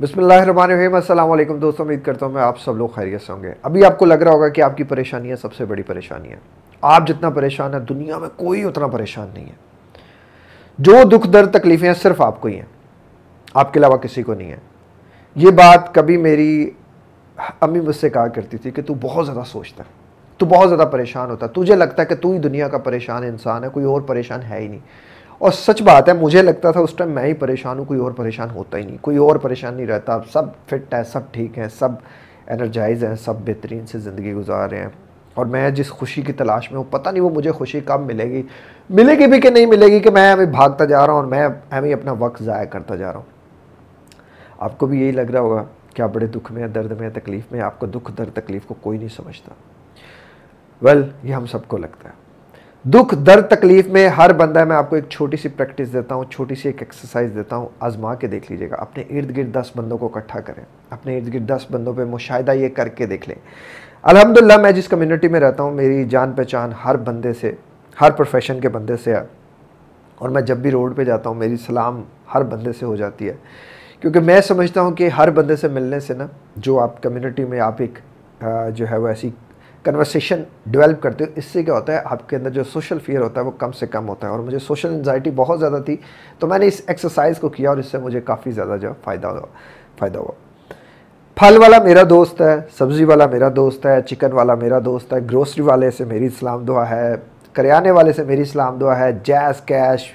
बसमिलकुम दोस्तों उम्मीद करता हूँ मैं आप सब लोग खैरियत से होंगे अभी आपको लग रहा होगा कि आपकी परेशानियाँ सबसे बड़ी परेशानी है आप जितना परेशान है दुनिया में कोई उतना परेशान नहीं है जो दुख दर्द तकलीफ़ें सिर्फ आपको ही हैं आपके अलावा किसी को नहीं है ये बात कभी मेरी अम्मी मुझसे कहा करती थी कि तू बहुत ज़्यादा सोचता है तू बहुत ज़्यादा परेशान होता है तुझे लगता है कि तू ही दुनिया का परेशान इंसान है कोई और परेशान है ही नहीं और सच बात है मुझे लगता था उस टाइम मैं ही परेशान हूँ कोई और परेशान होता ही नहीं कोई और परेशान नहीं रहता सब फिट है सब ठीक है सब एनर्जाइज हैं सब बेहतरीन से ज़िंदगी गुजार रहे हैं और मैं जिस खुशी की तलाश में हूँ पता नहीं वो मुझे खुशी कब मिलेगी मिलेगी भी कि नहीं मिलेगी कि मैं हमें भागता जा रहा हूँ और मैं हमें अपना वक्त ज़ाया करता जा रहा हूँ आपको भी यही लग रहा होगा कि आप बड़े दुख में दर्द में तकलीफ़ में आपको दुख दर्द तकलीफ़ को कोई नहीं समझता वेल well, ये हम सबको लगता है दुख दर्द तकलीफ में हर बंदा मैं आपको एक छोटी सी प्रैक्टिस देता हूँ छोटी सी एक एक्सरसाइज देता हूँ आजमा के देख लीजिएगा अपने इर्द गिर्द दस बंदों को इकट्ठा करें अपने इर्द गिर्द दस बंदों पे मुशाहिदा ये करके देख लें अलहमदिल्ला मैं जिस कम्युनिटी में रहता हूँ मेरी जान पहचान हर बंदे से हर प्रोफेशन के बंदे से है और मैं जब भी रोड पर जाता हूँ मेरी सलाम हर बंदे से हो जाती है क्योंकि मैं समझता हूँ कि हर बंदे से मिलने से ना जो आप कम्युनिटी में आप एक जो है वो ऐसी कन्वर्सेशन डेवलप करते हो इससे क्या होता है आपके अंदर जो सोशल फियर होता है वो कम से कम होता है और मुझे सोशल एन्जाइटी बहुत ज़्यादा थी तो मैंने इस एक्सरसाइज को किया और इससे मुझे काफ़ी ज़्यादा जो फ़ायदा हुआ फ़ायदा हुआ फल वाला मेरा दोस्त है सब्ज़ी वाला मेरा दोस्त है चिकन वाला मेरा दोस्त है ग्रोसरी वाले से मेरी इस्लाम दुआ है करियाने वाले से मेरी इस्लाम दुआ है जैज़ कैश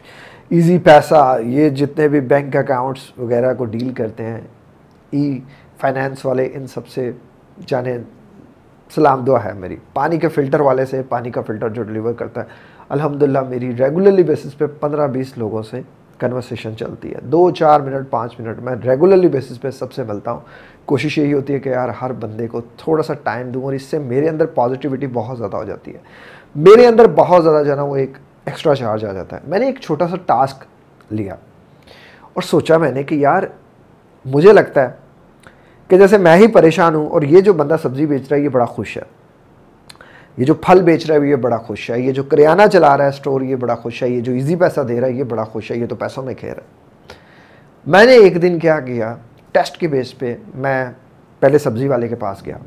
ईजी पैसा ये जितने भी बैंक अकाउंट्स वगैरह को डील करते हैं ई फाइनेंस वाले इन सबसे जाने सलाम दुआ है मेरी पानी के फ़िल्टर वाले से पानी का फ़िल्टर जो डिलीवर करता है अल्हम्दुलिल्लाह मेरी रेगुलरली बेसिस पे 15-20 लोगों से कन्वर्सेशन चलती है दो चार मिनट पाँच मिनट मैं रेगुलरली बेसिस पे सबसे मिलता हूँ कोशिश यही होती है कि यार हर बंदे को थोड़ा सा टाइम दूँ और इससे मेरे अंदर पॉजिटिविटी बहुत ज़्यादा हो जाती है मेरे अंदर बहुत ज़्यादा जाना वो एक एक्स्ट्रा चार्ज आ जाता है मैंने एक छोटा सा टास्क लिया और सोचा मैंने कि यार मुझे लगता है कि जैसे मैं ही परेशान हूँ और ये जो बंदा सब्ज़ी बेच रहा है ये बड़ा खुश है ये जो फल बेच रहा है ये बड़ा खुश है ये जो करियाना चला रहा है स्टोर ये बड़ा खुश है ये जो इजी पैसा दे रहा है ये बड़ा खुश है ये तो पैसों में खेर है मैंने एक दिन क्या किया टेस्ट के बेस पे मैं पहले सब्ज़ी वाले के पास गया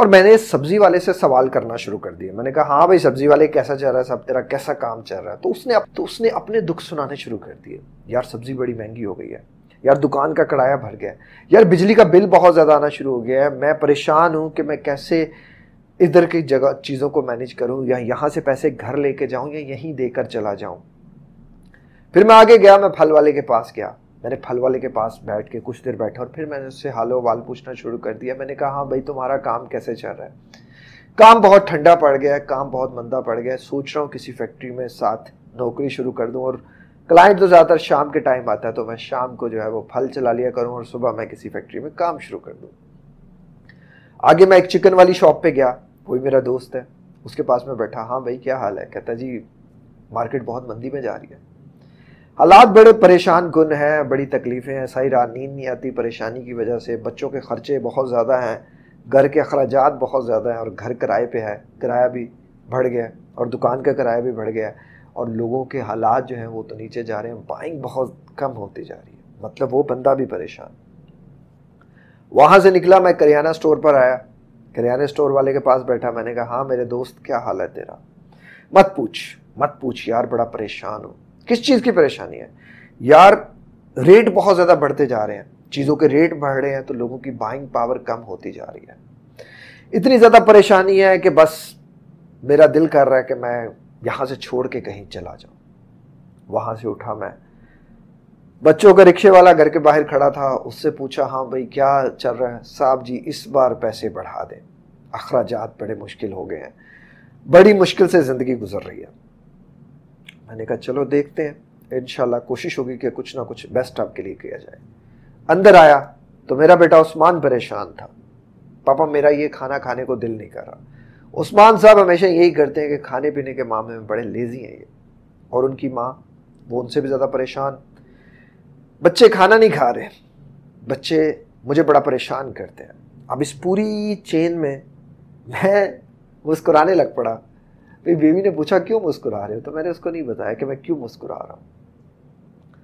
और मैंने सब्ज़ी वाले से सवाल करना शुरू कर दिया मैंने कहा हाँ भाई सब्ज़ी वाले कैसा चल रहा है सब तेरा कैसा काम चल रहा है तो उसने तो उसने अपने दुख सुनाने शुरू कर दिए यार सब्ज़ी बड़ी महंगी हो गई है यार दुकान का कड़ाया भर गया यार बिजली का बिल बहुत ज़्यादा आना शुरू हो गया है मैं परेशान हूँ कि मैं कैसे इधर की जगह चीज़ों को मैनेज करूँ या यहाँ से पैसे घर लेके जाऊँ या यहीं देकर चला जाऊँ फिर मैं आगे गया मैं फल वाले के पास गया मैंने फल वाले के पास बैठ के कुछ देर बैठा और फिर मैंने उससे हालो वाल पूछना शुरू कर दिया मैंने कहा हाँ भाई तुम्हारा काम कैसे चल रहा है काम बहुत ठंडा पड़ गया है काम बहुत मंदा पड़ गया है सोच रहा हूँ किसी फैक्ट्री में साथ नौकरी शुरू कर दूँ और क्लाइंट तो ज़्यादातर शाम के टाइम आता है तो मैं शाम को जो है वो फल चला लिया करूँ और सुबह मैं किसी फैक्ट्री में काम शुरू कर दूँ आगे मैं एक चिकन वाली शॉप पे गया कोई मेरा दोस्त है उसके पास में बैठा हाँ भाई क्या हाल है कहता जी मार्केट बहुत मंदी में जा रही है हालात बड़े परेशान गुन हैं बड़ी तकलीफ़ें हैं सही रात नींद नहीं आती परेशानी की वजह से बच्चों के खर्चे बहुत ज़्यादा हैं घर के अखराज बहुत ज़्यादा हैं और घर किराए पे है किराया भी बढ़ गया और दुकान का किराया भी बढ़ गया और लोगों के हालात जो हैं वो तो नीचे जा रहे हैं बाइंग बहुत कम होती जा रही है मतलब वो बंदा भी परेशान वहाँ से निकला मैं करियाना स्टोर पर आया करियाना स्टोर वाले के पास बैठा मैंने कहा हाँ मेरे दोस्त क्या हाल है तेरा मत पूछ मत पूछ यार बड़ा परेशान हूँ किस चीज़ की परेशानी है यार रेट बहुत ज़्यादा बढ़ते जा रहे हैं चीज़ों के रेट बढ़ रहे हैं तो लोगों की बाइंग पावर कम होती जा रही है इतनी ज़्यादा परेशानी है कि बस मेरा दिल कर रहा है कि मैं यहां से छोड़ के कहीं चला जाओ वहां से उठा मैं बच्चों का रिक्शे वाला घर के बाहर खड़ा था उससे पूछा हाँ भाई क्या चल रहा है साहब जी इस बार पैसे बढ़ा दें अखराज बड़े मुश्किल हो गए हैं बड़ी मुश्किल से ज़िंदगी गुजर रही है मैंने कहा चलो देखते हैं इनशाला कोशिश होगी कि कुछ ना कुछ बेस्ट आपके लिए किया जाए अंदर आया तो मेरा बेटा उस्मान परेशान था पापा मेरा ये खाना खाने को दिल नहीं कर रहा उस्मान साहब हमेशा यही करते हैं कि खाने पीने के मामले में बड़े लेज़ी हैं ये और उनकी माँ वो उनसे भी ज़्यादा परेशान बच्चे खाना नहीं खा रहे बच्चे मुझे बड़ा परेशान करते हैं अब इस पूरी चेन में मैं मुस्कुराने लग पड़ा मेरी बीवी ने पूछा क्यों मुस्कुरा रहे हो तो मैंने उसको नहीं बताया कि मैं क्यों मुस्कुरा रहा हूँ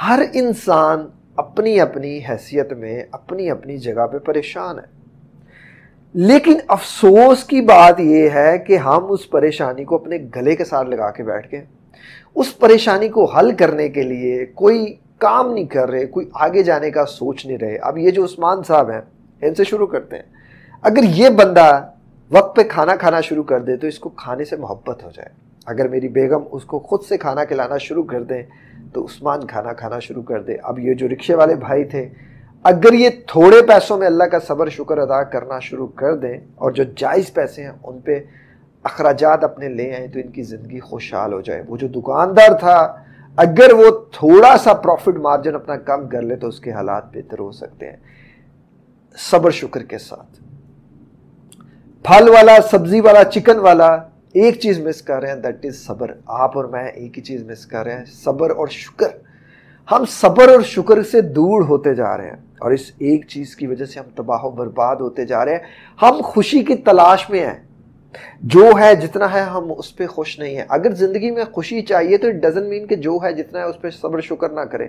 हर इंसान अपनी अपनी हैसियत में अपनी अपनी जगह पे परेशान है लेकिन अफसोस की बात यह है कि हम उस परेशानी को अपने गले के साथ लगा के बैठ गए उस परेशानी को हल करने के लिए कोई काम नहीं कर रहे कोई आगे जाने का सोच नहीं रहे अब ये जो उस्मान साहब हैं इनसे शुरू करते हैं अगर ये बंदा वक्त पे खाना खाना शुरू कर दे तो इसको खाने से मोहब्बत हो जाए अगर मेरी बेगम उसको खुद से खाना खिलाना शुरू कर दें तो उस्मान खाना खाना शुरू कर दे अब ये जो रिक्शे वाले भाई थे अगर ये थोड़े पैसों में अल्लाह का सबर शुक्र अदा करना शुरू कर दें और जो जायज़ पैसे हैं उन पर अखराज अपने ले आए तो इनकी ज़िंदगी खुशहाल हो जाए वो जो दुकानदार था अगर वो थोड़ा सा प्रॉफिट मार्जिन अपना कम कर ले तो उसके हालात बेहतर हो सकते हैं सब्र शुक्र के साथ फल वाला सब्जी वाला चिकन वाला एक चीज़ मिस कर रहे हैं दैट इज़ सब्र आप और मैं एक ही चीज़ मिस कर रहे हैं सब्र और शुक्र हम सब्र और शुक्र से दूर होते जा रहे हैं और इस एक चीज़ की वजह से हम तबाह बर्बाद होते जा रहे हैं हम खुशी की तलाश में हैं जो है जितना है हम उस पर खुश नहीं है अगर ज़िंदगी में खुशी चाहिए तो इट डजेंट मीन कि जो है जितना है उस पर सब्र शुक्र ना करें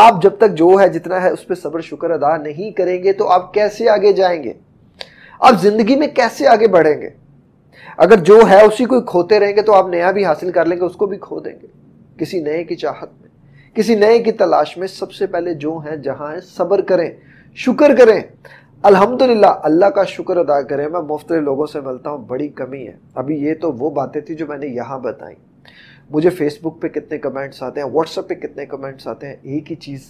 आप जब तक जो है जितना है उस पर सब्र शुक्र अदा नहीं करेंगे तो आप कैसे आगे जाएंगे आप ज़िंदगी में कैसे आगे बढ़ेंगे अगर जो है उसी को खोते रहेंगे तो आप नया भी हासिल कर लेंगे उसको भी खो देंगे किसी नए की चाहत किसी नए की तलाश में सबसे पहले जो है जहाँ है सब्र करें शुक्र करें अल्हम्दुलिल्लाह अल्लाह का शुक्र अदा करें मैं मुफ्त लोगों से मिलता हूँ बड़ी कमी है अभी ये तो वो बातें थी जो मैंने यहाँ बताई मुझे फेसबुक पे कितने कमेंट्स आते हैं व्हाट्सएप पे कितने कमेंट्स आते हैं एक ही चीज़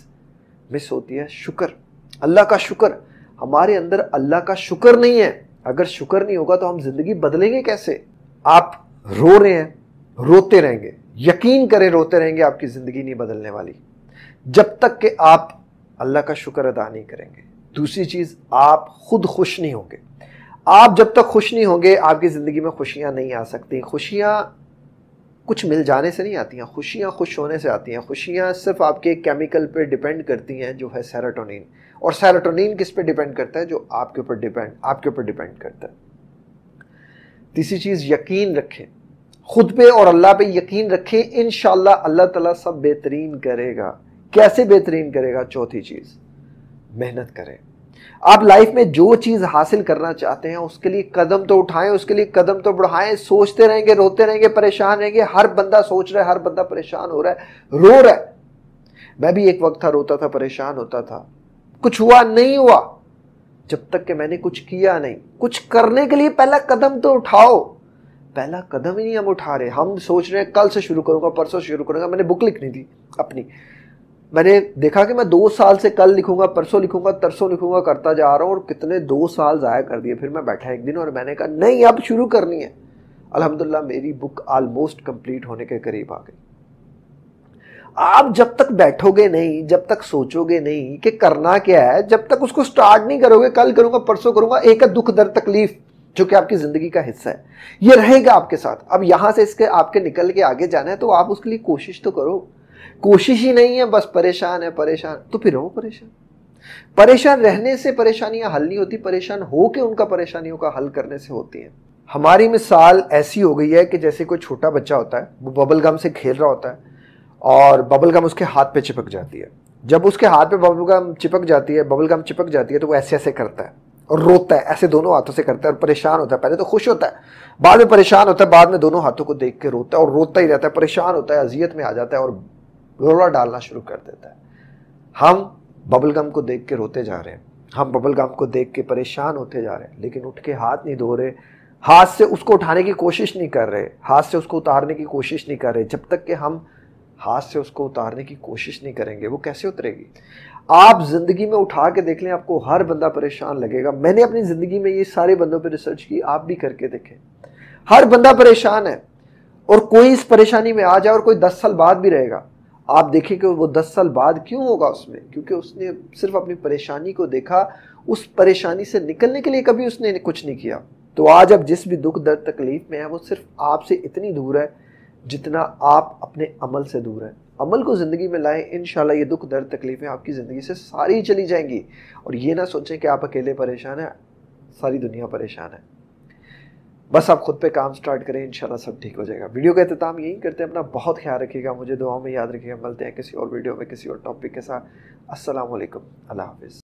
मिस होती है शुक्र अल्लाह का शुक्र हमारे अंदर अल्लाह का शुक्र नहीं है अगर शुक्र नहीं होगा तो हम ज़िंदगी बदलेंगे कैसे आप रो रहे हैं रोते रहेंगे यकीन करें रोते रहेंगे आपकी ज़िंदगी नहीं बदलने वाली जब तक कि आप अल्लाह का शुक्र अदा नहीं करेंगे दूसरी चीज़ आप खुद खुश नहीं होंगे आप जब तक खुश नहीं होंगे आपकी ज़िंदगी में खुशियाँ नहीं आ सकती खुशियाँ कुछ मिल जाने से नहीं आती हैं खुशियाँ खुश होने से आती हैं खुशियाँ सिर्फ आपके केमिकल पे डिपेंड करती हैं जो है सेराटोनिन और सेराटोनिन किस पे डिपेंड करता है जो आपके ऊपर डिपेंड आपके ऊपर डिपेंड करता है तीसरी चीज़ यकीन रखें खुद पे और अल्लाह पे यकीन रखें इन अल्लाह ताला सब बेहतरीन करेगा कैसे बेहतरीन करेगा चौथी चीज़ मेहनत करें आप लाइफ में जो चीज़ हासिल करना चाहते हैं उसके लिए कदम तो उठाएं उसके लिए कदम तो बढ़ाएं सोचते रहेंगे रोते रहेंगे परेशान रहेंगे हर बंदा सोच रहा है हर बंदा परेशान हो रहा है रो रहा है मैं भी एक वक्त था रोता था परेशान होता था कुछ हुआ नहीं हुआ जब तक कि मैंने कुछ किया नहीं कुछ करने के लिए पहला कदम तो उठाओ पहला कदम ही नहीं हम उठा रहे हम सोच रहे हैं कल से शुरू करूंगा परसों शुरू करूंगा मैंने बुक लिखनी थी अपनी मैंने देखा कि मैं दो साल से कल लिखूंगा परसों लिखूंगा तरसों लिखूंगा करता जा रहा हूँ और कितने दो साल ज़ाया कर दिए फिर मैं बैठा एक दिन और मैंने कहा नहीं अब शुरू करनी है अलहमदिल्ला मेरी बुक आलमोस्ट कंप्लीट होने के करीब आ गई आप जब तक बैठोगे नहीं जब तक सोचोगे नहीं कि करना क्या है जब तक उसको स्टार्ट नहीं करोगे कल करूंगा परसों करूंगा एक दुख दर तकलीफ जो कि आपकी जिंदगी का हिस्सा है ये रहेगा आपके साथ अब यहां से इसके आपके निकल के आगे जाना है तो आप उसके लिए कोशिश तो करो कोशिश ही नहीं है बस परेशान है परेशान तो फिर रहो परेशान परेशान रहने से परेशानियां हल नहीं होती परेशान के उनका परेशानियों का हल करने से होती है हमारी मिसाल ऐसी हो गई है कि जैसे कोई छोटा बच्चा होता है वो बबल गम से खेल रहा होता है और बबल गम उसके हाथ पे चिपक जाती है जब उसके हाथ पे बबल गम चिपक जाती है बबल गम चिपक जाती है तो वो ऐसे ऐसे करता है और रोता है ऐसे दोनों हाथों से करता है और परेशान होता है पहले तो खुश होता है बाद में परेशान होता है बाद में दोनों हाथों को देख के रोता है और रोता ही रहता है परेशान होता है अजियत में आ जाता है और रोला डालना शुरू कर देता है हम बबल गम को देख के रोते जा रहे हैं हम बबल गम को देख के परेशान होते जा रहे हैं लेकिन उठ के हाथ नहीं धो रहे हाथ से उसको उठाने की कोशिश नहीं कर रहे हाथ से उसको उतारने की कोशिश नहीं कर रहे जब तक कि हम हाथ से उसको उतारने की कोशिश नहीं करेंगे वो कैसे उतरेगी आप ज़िंदगी में उठा के देख लें आपको हर बंदा परेशान लगेगा मैंने अपनी ज़िंदगी में ये सारे बंदों पर रिसर्च की आप भी करके देखें हर बंदा परेशान है और कोई इस परेशानी में आ जाए और कोई दस साल बाद भी रहेगा आप देखें कि वो दस साल बाद क्यों होगा उसमें क्योंकि उसने सिर्फ अपनी परेशानी को देखा उस परेशानी से निकलने के लिए कभी उसने कुछ नहीं किया तो आज अब जिस भी दुख दर्द तकलीफ में है वो सिर्फ आपसे इतनी दूर है जितना आप अपने अमल से दूर हैं अमल को ज़िंदगी में लाएं इन ये दुख दर्द तकलीफ़ें आपकी ज़िंदगी से सारी चली जाएंगी और ये ना सोचें कि आप अकेले परेशान हैं सारी दुनिया परेशान है बस आप खुद पे काम स्टार्ट करें इन सब ठीक हो जाएगा वीडियो का अहतमाम यही करते हैं अपना बहुत ख्याल रखिएगा मुझे दुआओं में याद रखिएगा मिलते हैं किसी और वीडियो में किसी और टॉपिक के साथ असलम अल्लाह